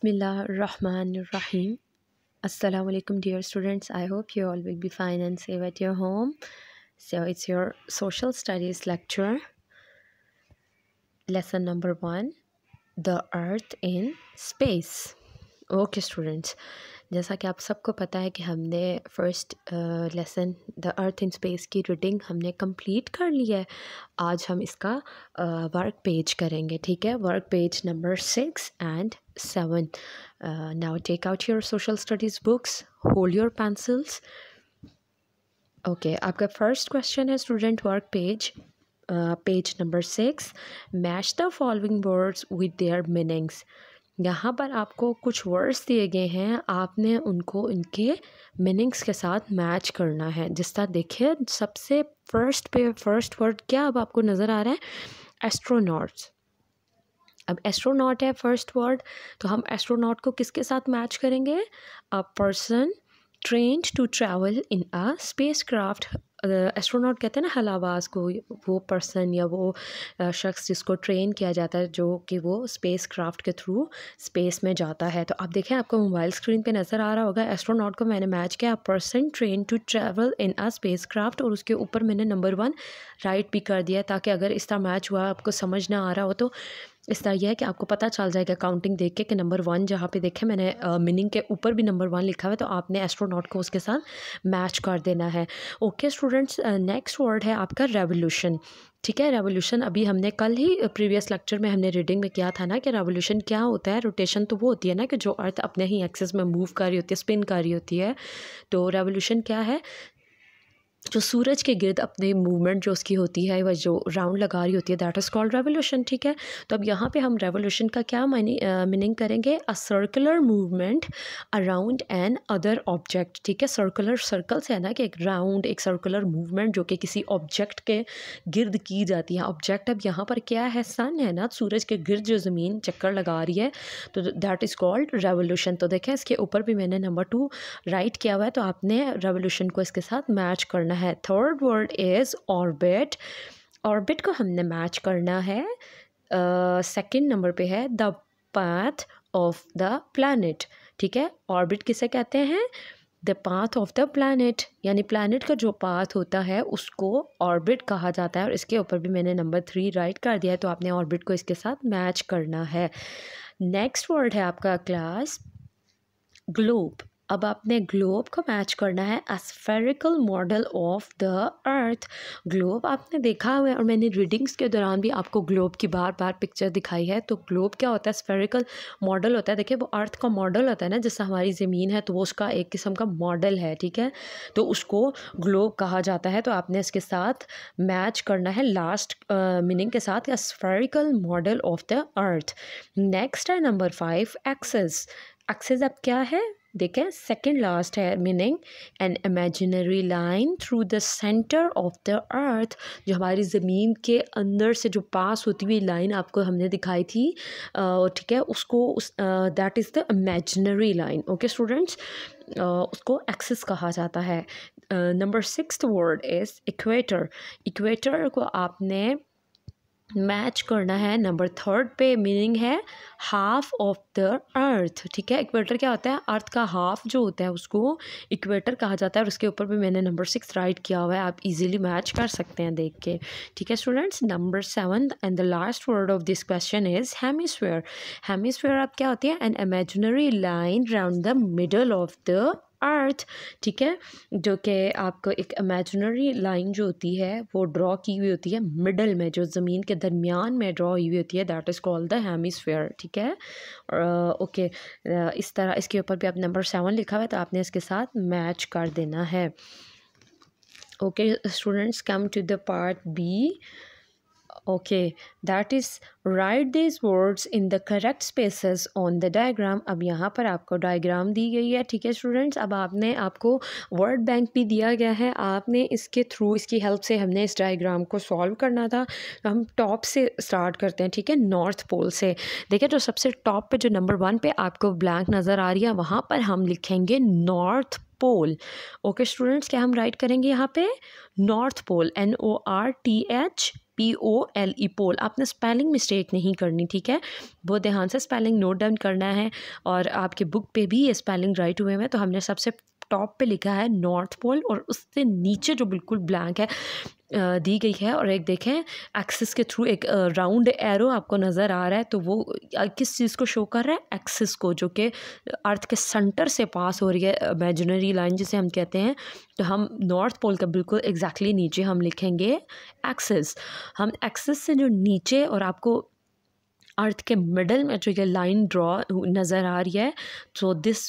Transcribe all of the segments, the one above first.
Bismillah Rahman Rahim. Assalamu alaikum, dear students. I hope you all will be fine and safe at your home. So, it's your social studies lecture, lesson number one The Earth in Space. Okay, students. जैसा कि आप सबको पता है कि हमने first lesson the earth in space की reading हमने कंप्लीट कर ली है आज हम इसका वर्क पेज करेंगे ठीक है work page number six and seven now take out your social studies books hold your pencils okay आपका फर्स्ट क्वेश्चन है student work page page number six match the following words with their meanings यहाँ पर आपको कुछ words दिए गए हैं आपने उनको इनके मीनिंग्स के साथ मैच करना है जिस तरह देखिए सबसे फ़र्स्ट पे फर्स्ट वर्ड क्या अब आपको नज़र आ रहा है एस्ट्रोनॉट्स अब एस्ट्रोनॉट है फर्स्ट वर्ड तो हम एस्ट्रोनॉट को किसके साथ मैच करेंगे a person trained to travel in a space craft astronaut कहते हैं ना हलावास को वो पर्सन या वो शख्स जिसको ट्रेन किया जाता है जो कि वो स्पेस क्राफ्ट के थ्रू स्पेस में जाता है तो आप देखें आपको मोबाइल स्क्रीन पे नज़र आ रहा होगा एस्ट्रोनॉट को मैंने मैच किया person train to travel in a space craft और उसके ऊपर मैंने नंबर वन राइट भी कर दिया ताकि अगर इसका मैच हुआ आपको समझ ना आ रहा हो तो इस तरह यह है कि आपको पता चल जाएगा काउंटिंग देख के कि नंबर वन जहाँ पे देखें मैंने मीनिंग के ऊपर भी नंबर वन लिखा हुआ है तो आपने एस्ट्रोनॉट को उसके साथ मैच कर देना है ओके स्टूडेंट्स नेक्स्ट वर्ड है आपका रेवोल्यूशन ठीक है रेवोल्यूशन अभी हमने कल ही प्रीवियस लेक्चर में हमने रीडिंग में किया था ना कि रेवोल्यूशन क्या होता है रोटेशन तो वो होती है ना कि जो अर्थ अपने ही एक्सेस में मूव कर रही होती है स्पिन कर रही होती है तो रेवोल्यूशन क्या है जो सूरज के गिरद अपने मूवमेंट जो उसकी होती है वह जो राउंड लगा रही होती है दैट इज़ कॉल्ड रेवोल्यूशन ठीक है तो अब यहाँ पे हम रेवोल्यूशन का क्या मीनिंग करेंगे a circular movement around an other object ठीक है सर्कुलर सर्कल से है ना कि एक राउंड एक सर्कुलर मूवमेंट जो कि किसी ऑब्जेक्ट के गिरद की जाती है ऑब्जेक्ट अब यहाँ पर क्या है सन है ना सूरज के गिरद जो ज़मीन चक्कर लगा रही है तो दैट इज़ कॉल्ड रेवोल्यूशन तो देखें इसके ऊपर भी मैंने नंबर टू राइट किया हुआ है तो आपने रेवोल्यूशन को इसके साथ मैच करना है third word is orbit orbit को हमने मैच करना है सेकंड uh, नंबर पे है the path of the planet ठीक है ऑर्बिट किसे कहते हैं the path of the planet यानी प्लानट का जो पाथ होता है उसको ऑर्बिट कहा जाता है और इसके ऊपर भी मैंने नंबर थ्री राइट कर दिया है तो आपने ऑर्बिट को इसके साथ मैच करना है नेक्स्ट वर्ड है आपका क्लास ग्लोब अब आपने ग्लोब को मैच करना है spherical model of the earth globe आपने देखा हुआ है और मैंने रीडिंग्स के दौरान भी आपको ग्लोब की बार बार पिक्चर दिखाई है तो ग्लोब क्या होता है स्फेरिकल मॉडल होता है देखिए वो अर्थ का मॉडल होता है ना जैसे हमारी ज़मीन है तो वो उसका एक किस्म का मॉडल है ठीक है तो उसको ग्लोब कहा जाता है तो आपने इसके साथ मैच करना है लास्ट मीनिंग के साथ spherical model of the earth next है नंबर फाइव एक्सेस एक्सेस अब क्या है देखें सेकेंड लास्ट है meaning an imaginary line through the centre of the earth जो हमारी ज़मीन के अंदर से जो पास होती हुई लाइन आपको हमने दिखाई थी ठीक है उसको उस that is the imaginary line okay students उसको एक्सेस कहा जाता है number six word is equator equator को आपने मैच करना है नंबर थर्ड पे मीनिंग है हाफ ऑफ द अर्थ ठीक है इक्वेटर क्या होता है अर्थ का हाफ जो होता है उसको इक्वेटर कहा जाता है और उसके ऊपर भी मैंने नंबर सिक्स राइट किया हुआ है आप इजीली मैच कर सकते हैं देख के ठीक है students number seven and the last word of this question is hemisphere hemisphere आप क्या होती है an imaginary line round the middle of the earth ठीक है जो कि आपको एक इमेजनरी लाइन जो होती है वो ड्रॉ की हुई होती है मिडल में जो ज़मीन के दरमियान में ड्रॉ हुई हुई होती है that is called the hemisphere ठीक है ओके इस तरह इसके ऊपर भी आप नंबर सेवन लिखा हुआ है तो आपने इसके साथ मैच कर देना है okay students come to the part B okay that is write these words in the correct spaces on the diagram अब यहाँ पर आपको डायग्राम दी गई है ठीक है स्टूडेंट्स अब आपने आपको वर्ड बैंक भी दिया गया है आपने इसके थ्रू इसकी हेल्प से हमने इस डायग्राम को सॉल्व करना था हम टॉप से स्टार्ट करते हैं ठीक है नॉर्थ पोल से देखिए जो सबसे टॉप पे जो नंबर वन पे आपको ब्लैंक नज़र आ रही है वहाँ पर हम लिखेंगे नॉर्थ पोल ओके स्टूडेंट्स क्या हम राइट करेंगे यहाँ पे north pole N O R T H P O L E pole आपने स्पेलिंग मिस्टेक नहीं करनी ठीक है बहुत ध्यान से स्पेलिंग नोट डाउन करना है और आपके बुक पे भी ये स्पेलिंग राइट हुए हैं तो हमने सबसे टॉप पे लिखा है नॉर्थ पोल और उससे नीचे जो बिल्कुल ब्लैंक है दी गई है और एक देखें एक्सिस के थ्रू एक राउंड एरो आपको नज़र आ रहा है तो वो किस चीज़ को शो कर रहा है एक्सिस को जो कि अर्थ के सेंटर से पास हो रही है इमेजनरी लाइन जिसे हम कहते हैं तो हम नॉर्थ पोल का बिल्कुल एग्जैक्टली exactly नीचे हम लिखेंगे एक्सिस हम एक्सिस से जो नीचे और आपको अर्थ के मिडल में जो ये लाइन ड्रॉ नज़र आ रही है तो this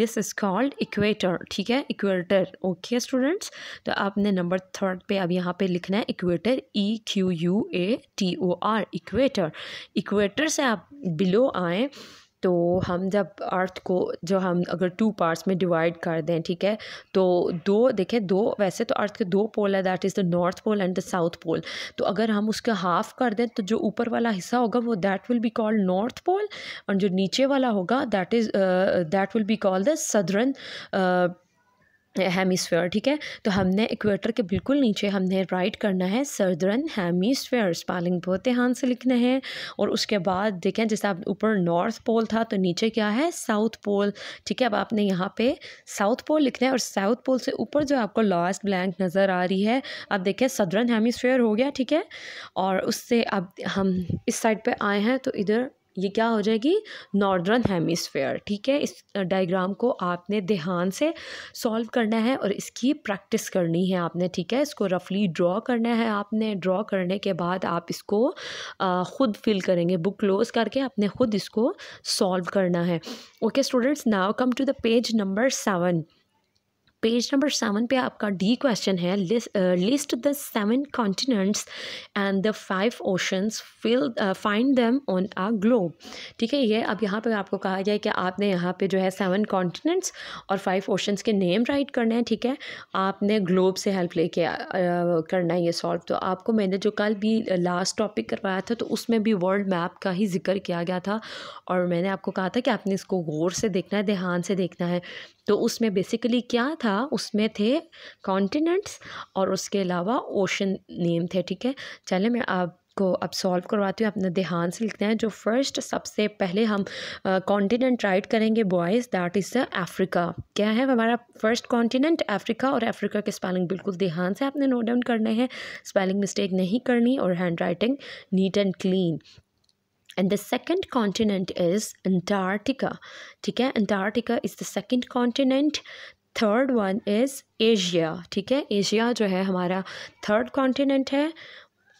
this is called equator ठीक है इक्वेटर ओके स्टूडेंट्स तो आपने नंबर थर्ड पे अब यहाँ पे लिखना है equator E Q U A T O R equator equator से आप बिलो आएँ तो हम जब अर्थ को जो हम अगर टू पार्ट्स में डिवाइड कर दें ठीक है तो दो देखें दो वैसे तो अर्थ के दो पोल है that is the north pole and the south pole तो अगर हम उसका हाफ कर दें तो जो ऊपर वाला हिस्सा होगा वो that will be called north pole और जो नीचे वाला होगा that is that will be called the southern hemisphere ठीक है तो हमने इक्वेटर के बिल्कुल नीचे हमने राइट करना है सर्दर्न हेमीस्फेयर स्पेलिंग बहुत ध्यान से लिखना है और उसके बाद देखें जैसे आप ऊपर नॉर्थ पोल था तो नीचे क्या है साउथ पोल ठीक है अब आपने यहाँ पे साउथ पोल लिखना है और साउथ पोल से ऊपर जो आपको लास्ट ब्लैंक नज़र आ रही है अब देखें सदरन हेमीस्फेयर हो गया ठीक है और उससे अब हम इस साइड पर आए हैं तो इधर ये क्या हो जाएगी नॉर्दर्न हेमिसफेयर ठीक है इस डायग्राम को आपने ध्यान से सॉल्व करना है और इसकी प्रैक्टिस करनी है आपने ठीक है इसको रफली ड्रॉ करना है आपने ड्रॉ करने के बाद आप इसको ख़ुद फिल करेंगे बुक क्लोज करके आपने ख़ुद इसको सॉल्व करना है okay students now come to the page number seven page number seven पे आपका डी क्वेश्चन है list the seven continents and the five oceans fill find them on a globe ठीक है ये अब यहाँ पे आपको कहा गया है कि आपने यहाँ पे जो है सेवन कॉन्टिनेंट्स और फाइव ओशंस के नेम राइट करने हैं ठीक है आपने ग्लोब से हेल्प लेके uh, करना है ये सॉल्व तो आपको मैंने जो कल भी लास्ट टॉपिक करवाया था तो उसमें भी वर्ल्ड मैप का ही जिक्र किया गया था और मैंने आपको कहा था कि आपने इसको गौर से देखना है ध्यान से देखना है तो उसमें बेसिकली क्या था उसमें थे कॉन्टिनेंट्स और उसके अलावा ओशन नेम थे ठीक है चले मैं आप को अब सॉल्व करवाती हूँ अपने ध्यान से लिखते हैं जो फर्स्ट सबसे पहले हम कॉन्टिनेंट राइट करेंगे boys that is the Africa क्या है हमारा फर्स्ट कॉन्टिनेंट अफ्रीका और अफ्रीका के स्पेलिंग बिल्कुल ध्यान से आपने नोट डाउन करने हैं स्पेलिंग मिस्टेक नहीं करनी और handwriting neat and clean and the second continent is antarctica ठीक है antarctica is the second continent third one is Asia ठीक है एशिया जो है हमारा थर्ड कॉन्टिनेंट है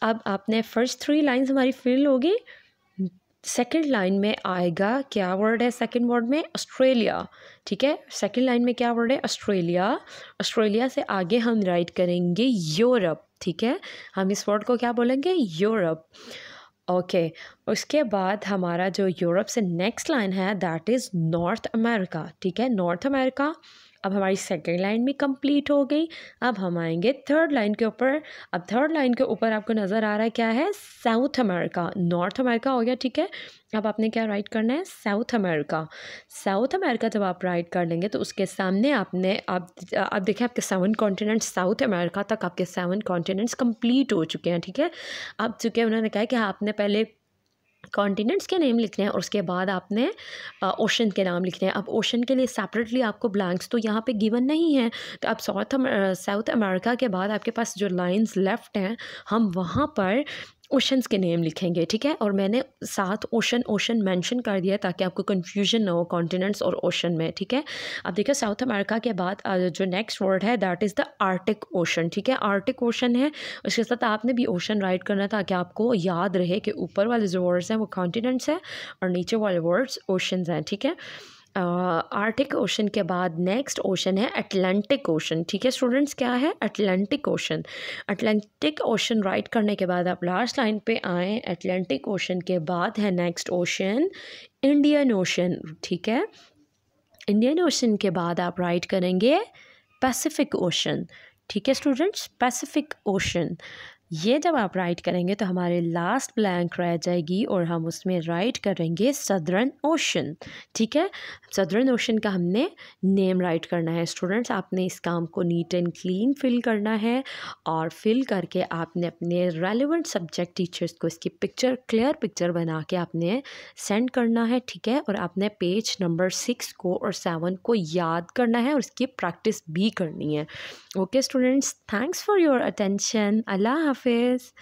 अब आपने फर्स्ट थ्री लाइन्स हमारी फिल होगी सेकेंड लाइन में आएगा क्या वर्ड है सेकेंड वर्ड में ऑस्ट्रेलिया ठीक है सेकेंड लाइन में क्या वर्ड है ऑस्ट्रेलिया ऑस्ट्रेलिया से आगे हम राइट करेंगे यूरोप ठीक है हम इस वर्ड को क्या बोलेंगे यूरोप ओके उसके बाद हमारा जो यूरोप से नेक्स्ट लाइन है दैट इज़ नॉर्थ अमेरिका ठीक है नॉर्थ अमेरिका अब हमारी सेकेंड लाइन भी कंप्लीट हो गई अब हम आएंगे थर्ड लाइन के ऊपर अब थर्ड लाइन के ऊपर आपको नज़र आ रहा है क्या है साउथ अमेरिका नॉर्थ अमेरिका हो गया ठीक है अब आपने क्या राइट करना है साउथ अमेरिका साउथ अमेरिका जब आप राइट कर लेंगे तो उसके सामने आपने आप आप देखें आपके सेवन कॉन्टिनेंट्स साउथ अमेरिका तक आपके सेवन कॉन्टिनेंट्स कंप्लीट हो चुके हैं ठीक है अब चूँकि उन्होंने कहा कि हाँ, आपने पहले कॉन्टीनेंट्स के नेम लिखने हैं और उसके बाद आपने ओशन के नाम लिखने हैं अब ओशन के लिए सेपरेटली आपको ब्लैंक्स तो यहाँ पे गिवन नहीं है तो अब साउथ साउथ अमेरिका के बाद आपके पास जो लाइंस लेफ़्ट हैं हम वहाँ पर ओशंस के नेम लिखेंगे ठीक है और मैंने साथ ओशन ओशन मेंशन कर दिया ताकि आपको कंफ्यूजन ना हो कॉन्टिनेंट्स और ओशन में ठीक है अब देखिए साउथ अमेरिका के बाद जो नेक्स्ट वर्ड है that is the Arctic Ocean ठीक है आर्टिक ओशन है उसके साथ आपने भी ओशन राइड करना ताकि आपको याद रहे कि ऊपर वाले जो वर्ड्स हैं वो कॉन्टिनेंट्स हैं और नीचे वाले वर्ड्स ओशनस हैं ठीक है आर्टिक ओशन के बाद नेक्स्ट ओशन है अटलांटिक ओशन ठीक है स्टूडेंट्स क्या है Atlantic Ocean Atlantic Ocean write करने के बाद आप लास्ट लाइन पे आए अटलांटिक ओशन के बाद है नेक्स्ट ओशन इंडियन ओशन ठीक है इंडियन ओशन के बाद आप राइट करेंगे पैसिफिक ओशन ठीक है स्टूडेंट्स पैसिफिक ओशन ये जब आप राइट करेंगे तो हमारे लास्ट ब्लैंक रह जाएगी और हम उसमें राइट करेंगे सदरन ओशन ठीक है सदरन ओशन का हमने नेम राइट करना है स्टूडेंट्स आपने इस काम को नीट एंड क्लीन फिल करना है और फिल करके आपने अपने रेलिवेंट सब्जेक्ट टीचर्स को इसकी पिक्चर क्लियर पिक्चर बना के आपने सेंड करना है ठीक है और आपने पेज नंबर सिक्स को और सेवन को याद करना है और इसकी प्रैक्टिस भी करनी है okay students thanks for your attention अल्लाह face